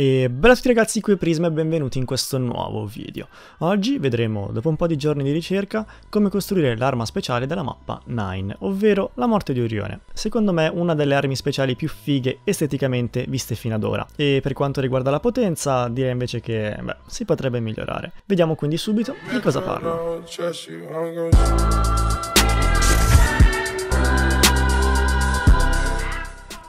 E bella a tutti ragazzi, qui Prisma e benvenuti in questo nuovo video. Oggi vedremo, dopo un po' di giorni di ricerca, come costruire l'arma speciale della mappa 9, ovvero la morte di Orione. Secondo me una delle armi speciali più fighe esteticamente viste fino ad ora. E per quanto riguarda la potenza, direi invece che, beh, si potrebbe migliorare. Vediamo quindi subito di cosa parlo. Cioè,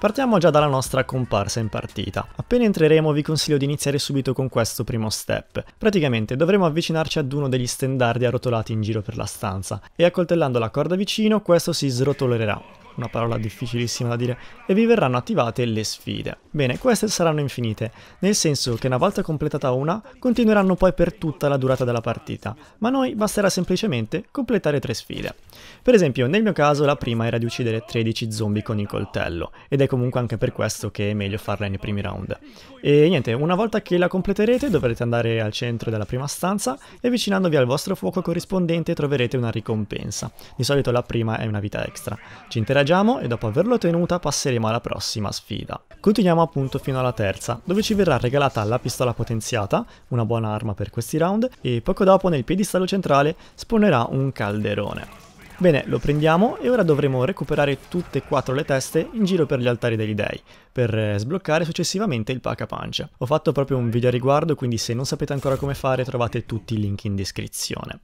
Partiamo già dalla nostra comparsa in partita. Appena entreremo vi consiglio di iniziare subito con questo primo step. Praticamente dovremo avvicinarci ad uno degli stendardi arrotolati in giro per la stanza e accoltellando la corda vicino questo si srotolerà una parola difficilissima da dire, e vi verranno attivate le sfide. Bene, queste saranno infinite, nel senso che una volta completata una, continueranno poi per tutta la durata della partita, ma a noi basterà semplicemente completare tre sfide. Per esempio, nel mio caso la prima era di uccidere 13 zombie con il coltello, ed è comunque anche per questo che è meglio farla nei primi round. E niente, una volta che la completerete dovrete andare al centro della prima stanza e avvicinandovi al vostro fuoco corrispondente troverete una ricompensa. Di solito la prima è una vita extra. Ci interessa Ingagiamo e dopo averlo tenuta passeremo alla prossima sfida. Continuiamo appunto fino alla terza, dove ci verrà regalata la pistola potenziata, una buona arma per questi round, e poco dopo nel piedistallo centrale spawnerà un calderone. Bene, lo prendiamo e ora dovremo recuperare tutte e quattro le teste in giro per gli altari degli dei, per eh, sbloccare successivamente il pack a punch Ho fatto proprio un video a riguardo, quindi se non sapete ancora come fare trovate tutti i link in descrizione.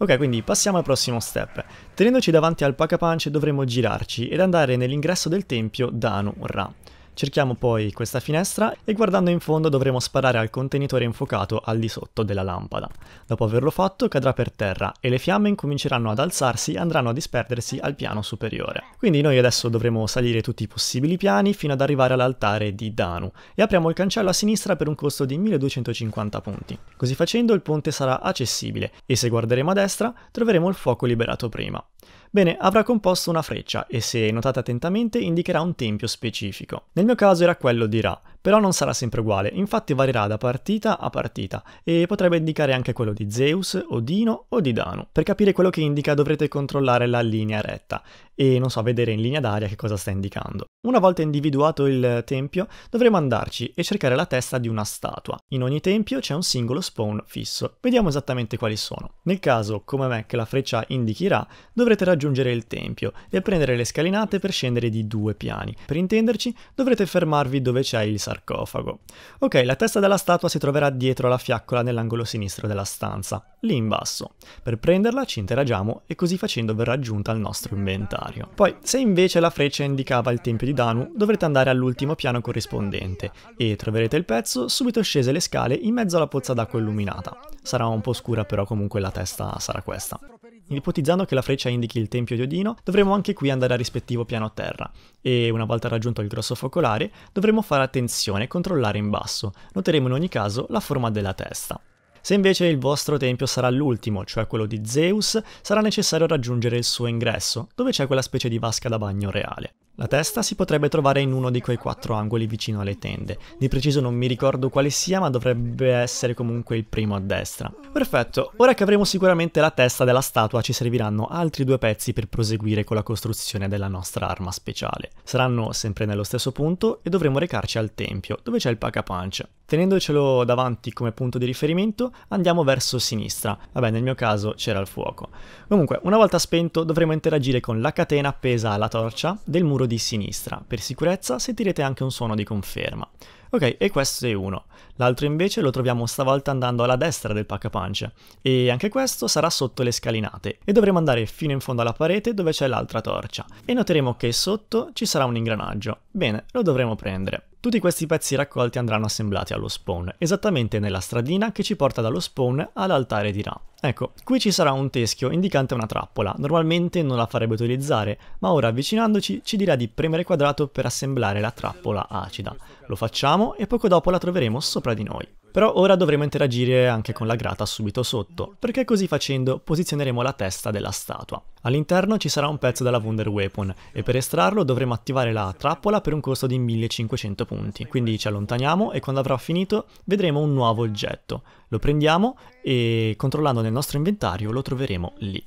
Ok, quindi passiamo al prossimo step. Tenendoci davanti al Pacapunch dovremo girarci ed andare nell'ingresso del tempio Danu Ra. Cerchiamo poi questa finestra e guardando in fondo dovremo sparare al contenitore infuocato al di sotto della lampada. Dopo averlo fatto cadrà per terra e le fiamme incominceranno ad alzarsi e andranno a disperdersi al piano superiore. Quindi noi adesso dovremo salire tutti i possibili piani fino ad arrivare all'altare di Danu e apriamo il cancello a sinistra per un costo di 1250 punti. Così facendo il ponte sarà accessibile e se guarderemo a destra troveremo il fuoco liberato prima. Bene, avrà composto una freccia e se notate attentamente indicherà un tempio specifico. Nel mio caso era quello di Ra, però non sarà sempre uguale, infatti varierà da partita a partita e potrebbe indicare anche quello di Zeus, Odino o di Danu. Per capire quello che indica dovrete controllare la linea retta e non so, vedere in linea d'aria che cosa sta indicando. Una volta individuato il tempio, dovremo andarci e cercare la testa di una statua. In ogni tempio c'è un singolo spawn fisso. Vediamo esattamente quali sono. Nel caso, come me, che la freccia indicherà, dovrete raggiungere il tempio e prendere le scalinate per scendere di due piani. Per intenderci, dovrete fermarvi dove c'è il sarcofago sarcofago. Ok, la testa della statua si troverà dietro la fiaccola nell'angolo sinistro della stanza, lì in basso. Per prenderla ci interagiamo e così facendo verrà aggiunta al nostro inventario. Poi, se invece la freccia indicava il tempio di Danu, dovrete andare all'ultimo piano corrispondente e troverete il pezzo subito scese le scale in mezzo alla pozza d'acqua illuminata. Sarà un po' scura però comunque la testa sarà questa. Ipotizzando che la freccia indichi il tempio di Odino, dovremo anche qui andare al rispettivo piano terra e, una volta raggiunto il grosso focolare, dovremo fare attenzione e controllare in basso. Noteremo in ogni caso la forma della testa. Se invece il vostro tempio sarà l'ultimo, cioè quello di Zeus, sarà necessario raggiungere il suo ingresso, dove c'è quella specie di vasca da bagno reale. La testa si potrebbe trovare in uno di quei quattro angoli vicino alle tende. Di preciso non mi ricordo quale sia, ma dovrebbe essere comunque il primo a destra. Perfetto, ora che avremo sicuramente la testa della statua ci serviranno altri due pezzi per proseguire con la costruzione della nostra arma speciale. Saranno sempre nello stesso punto e dovremo recarci al tempio, dove c'è il Paka Punch. Tenendocelo davanti come punto di riferimento andiamo verso sinistra, vabbè nel mio caso c'era il fuoco. Comunque una volta spento dovremo interagire con la catena appesa alla torcia del muro di sinistra. Per sicurezza sentirete anche un suono di conferma. Ok, e questo è uno. L'altro invece lo troviamo stavolta andando alla destra del pacca punch. E anche questo sarà sotto le scalinate. E dovremo andare fino in fondo alla parete dove c'è l'altra torcia. E noteremo che sotto ci sarà un ingranaggio. Bene, lo dovremo prendere. Tutti questi pezzi raccolti andranno assemblati allo spawn, esattamente nella stradina che ci porta dallo spawn all'altare di Ra. Ecco, qui ci sarà un teschio indicante una trappola, normalmente non la farebbe utilizzare, ma ora avvicinandoci ci dirà di premere quadrato per assemblare la trappola acida. Lo facciamo e poco dopo la troveremo sopra di noi. Però ora dovremo interagire anche con la grata subito sotto, perché così facendo posizioneremo la testa della statua. All'interno ci sarà un pezzo della Wonder Weapon e per estrarlo dovremo attivare la trappola per un costo di 1500 punti, quindi ci allontaniamo e quando avrà finito vedremo un nuovo oggetto. Lo prendiamo e controllando nel nostro inventario lo troveremo lì.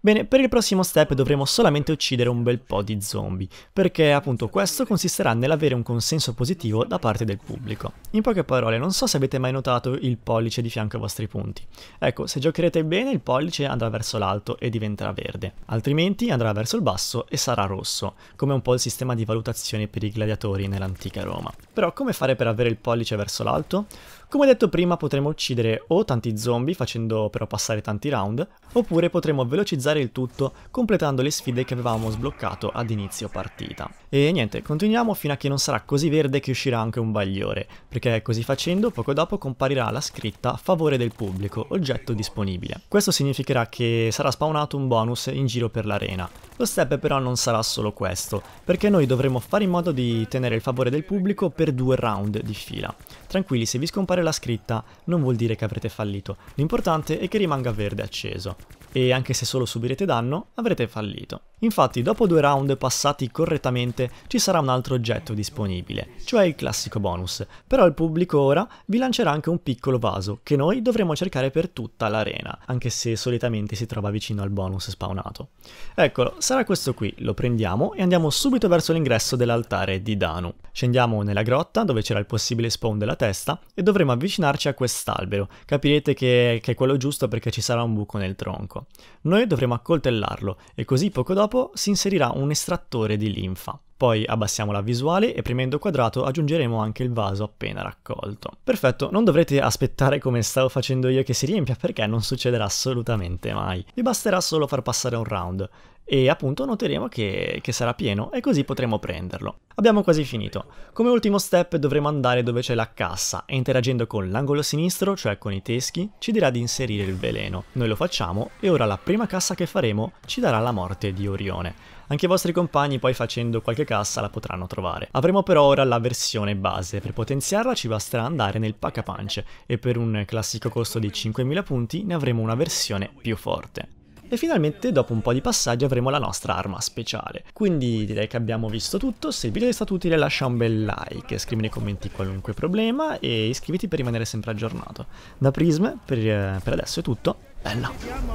Bene, per il prossimo step dovremo solamente uccidere un bel po' di zombie, perché appunto questo consisterà nell'avere un consenso positivo da parte del pubblico. In poche parole, non so se avete mai notato il pollice di fianco ai vostri punti. Ecco, se giocherete bene il pollice andrà verso l'alto e diventerà verde, altrimenti andrà verso il basso e sarà rosso, come un po' il sistema di valutazione per i gladiatori nell'antica Roma. Però come fare per avere il pollice verso l'alto? Come detto prima potremo uccidere o tanti zombie facendo però passare tanti round, oppure potremo velocizzare il tutto completando le sfide che avevamo sbloccato ad inizio partita. E niente, continuiamo fino a che non sarà così verde che uscirà anche un bagliore, perché così facendo poco dopo comparirà la scritta a favore del pubblico, oggetto disponibile. Questo significherà che sarà spawnato un bonus in giro per l'arena. Lo step però non sarà solo questo, perché noi dovremo fare in modo di tenere il favore del pubblico per due round di fila. Tranquilli, se vi scompare la scritta non vuol dire che avrete fallito, l'importante è che rimanga verde acceso. E anche se solo subirete danno, avrete fallito. Infatti, dopo due round passati correttamente puntate ci sarà un altro oggetto disponibile, cioè il classico bonus, però il pubblico ora vi lancerà anche un piccolo vaso che noi dovremo cercare per tutta l'arena, anche se solitamente si trova vicino al bonus spawnato. Eccolo, sarà questo qui, lo prendiamo e andiamo subito verso l'ingresso dell'altare di Danu. Scendiamo nella grotta dove c'era il possibile spawn della testa e dovremo avvicinarci a quest'albero, capirete che, che è quello giusto perché ci sarà un buco nel tronco. Noi dovremo accoltellarlo e così poco dopo si inserirà un estrattore di linfa. Poi abbassiamo la visuale e premendo quadrato aggiungeremo anche il vaso appena raccolto. Perfetto, non dovrete aspettare come stavo facendo io che si riempia perché non succederà assolutamente mai. Vi basterà solo far passare un round e appunto noteremo che, che sarà pieno e così potremo prenderlo. Abbiamo quasi finito. Come ultimo step dovremo andare dove c'è la cassa e interagendo con l'angolo sinistro, cioè con i teschi, ci dirà di inserire il veleno. Noi lo facciamo e ora la prima cassa che faremo ci darà la morte di Orione. Anche i vostri compagni poi facendo qualche cassa la potranno trovare. Avremo però ora la versione base, per potenziarla ci basterà andare nel pack a punch e per un classico costo di 5000 punti ne avremo una versione più forte e finalmente dopo un po' di passaggio, avremo la nostra arma speciale. Quindi direi che abbiamo visto tutto, se il video ti è stato utile lascia un bel like, scrivi nei commenti qualunque problema e iscriviti per rimanere sempre aggiornato. Da Prism per, eh, per adesso è tutto, bella!